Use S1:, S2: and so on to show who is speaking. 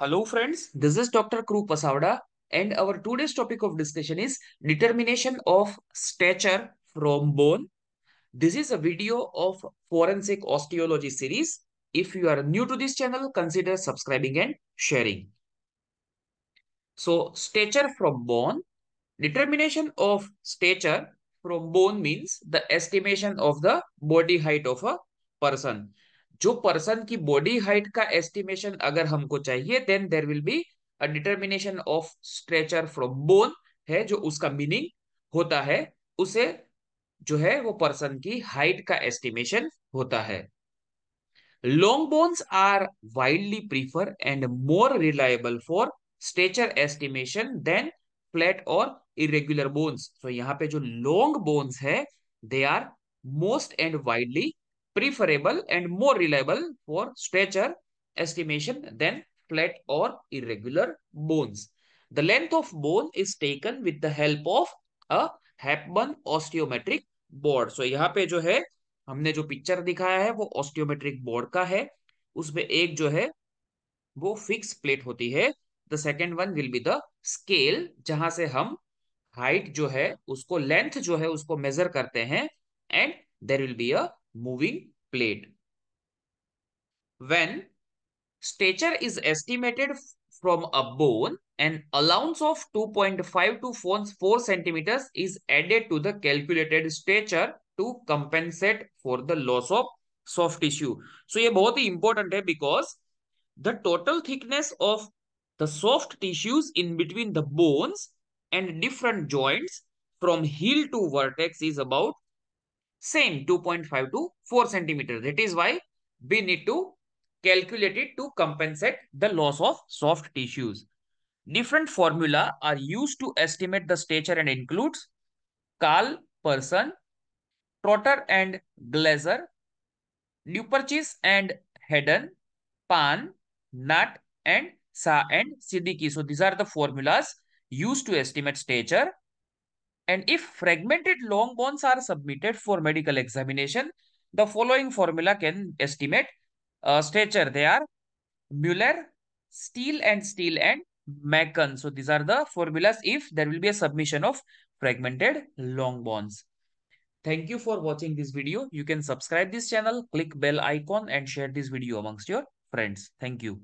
S1: Hello friends, this is Dr. Kru Pasavda and our today's topic of discussion is determination of stature from bone. This is a video of forensic osteology series. If you are new to this channel, consider subscribing and sharing. So stature from bone, determination of stature from bone means the estimation of the body height of a person. जो person की body height का estimation अगर हमको चाहिए then there will be a determination of stature from bone है जो उसका meaning होता है उसे जो है वो पर्सन की हाइट का एस्टिमेशन होता है long bones are widely prefer and more reliable for stature estimation than flat और इरेग्युलर बोन्स तो यहाँ पे जो लॉन्ग बोन्स है they are most and widely preferable and more reliable for stature estimation than flat or irregular bones. The length of bone is taken with the help of a Hepburn osteometric board so so, यहाँ पे जो है हमने जो picture दिखाया है वो ऑस्टियोमेट्रिक board का है उसमें एक जो है वो फिक्स प्लेट होती है the second one will be the scale जहां से हम हाइट जो है उसको लेंथ जो है उसको मेजर करते हैं and there will be a moving plate. When stature is estimated from a bone, an allowance of 2.5 to 4 centimeters is added to the calculated stature to compensate for the loss of soft tissue. So, ये बहुत ही important because the total thickness of the soft tissues in between the bones and different joints from heel to vertex is about same 2.5 to 4 centimeter. That is why we need to calculate it to compensate the loss of soft tissues. Different formula are used to estimate the stature and includes Carl Person, Trotter and Glazer, Lupercis and Hedden, Pan, Nut and Sa and Siddiqui. So these are the formulas used to estimate stature and if fragmented long bones are submitted for medical examination, the following formula can estimate uh, stature. They are Muller, Steele and Steele and Macken. So these are the formulas if there will be a submission of fragmented long bones. Thank you for watching this video. You can subscribe this channel, click bell icon and share this video amongst your friends. Thank you.